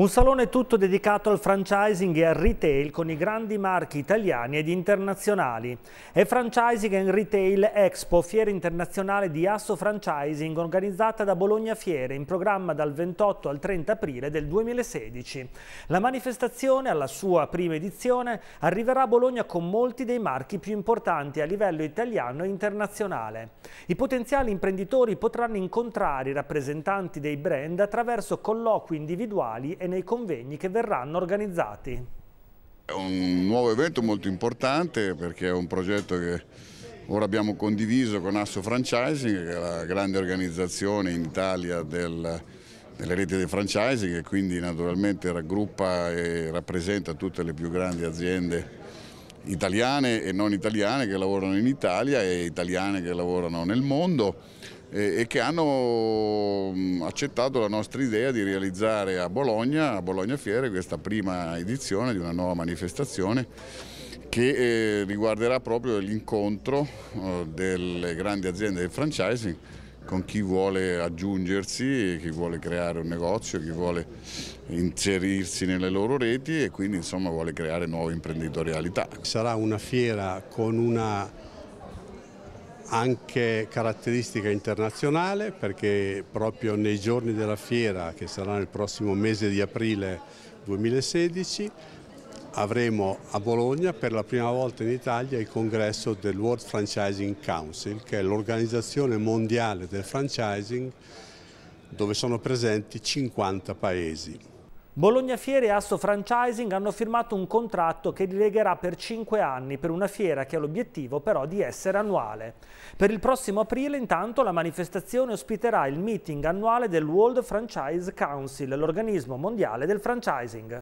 Un salone tutto dedicato al franchising e al retail con i grandi marchi italiani ed internazionali. È Franchising and Retail Expo, fiera internazionale di Asso Franchising organizzata da Bologna Fiere in programma dal 28 al 30 aprile del 2016. La manifestazione, alla sua prima edizione, arriverà a Bologna con molti dei marchi più importanti a livello italiano e internazionale. I potenziali imprenditori potranno incontrare i rappresentanti dei brand attraverso colloqui individuali e nei convegni che verranno organizzati. È un nuovo evento molto importante perché è un progetto che ora abbiamo condiviso con Asso Franchising, che è la grande organizzazione in Italia del, delle reti dei franchising e quindi naturalmente raggruppa e rappresenta tutte le più grandi aziende italiane e non italiane che lavorano in Italia e italiane che lavorano nel mondo e, che hanno mm, accettato la nostra idea di realizzare a Bologna, a Bologna Fiere, questa prima edizione di una nuova manifestazione che eh, riguarderà proprio l'incontro eh, delle grandi aziende del franchising con chi vuole aggiungersi, chi vuole creare un negozio, chi vuole inserirsi nelle loro reti e quindi insomma vuole creare nuova imprenditorialità. Sarà una fiera con una anche caratteristica internazionale perché proprio nei giorni della fiera che sarà nel prossimo mese di aprile 2016 avremo a Bologna per la prima volta in Italia il congresso del World Franchising Council, che è l'organizzazione mondiale del franchising dove sono presenti 50 paesi. Bologna Fiere e Asso Franchising hanno firmato un contratto che li legherà per 5 anni per una fiera che ha l'obiettivo però di essere annuale. Per il prossimo aprile intanto la manifestazione ospiterà il meeting annuale del World Franchise Council, l'organismo mondiale del franchising.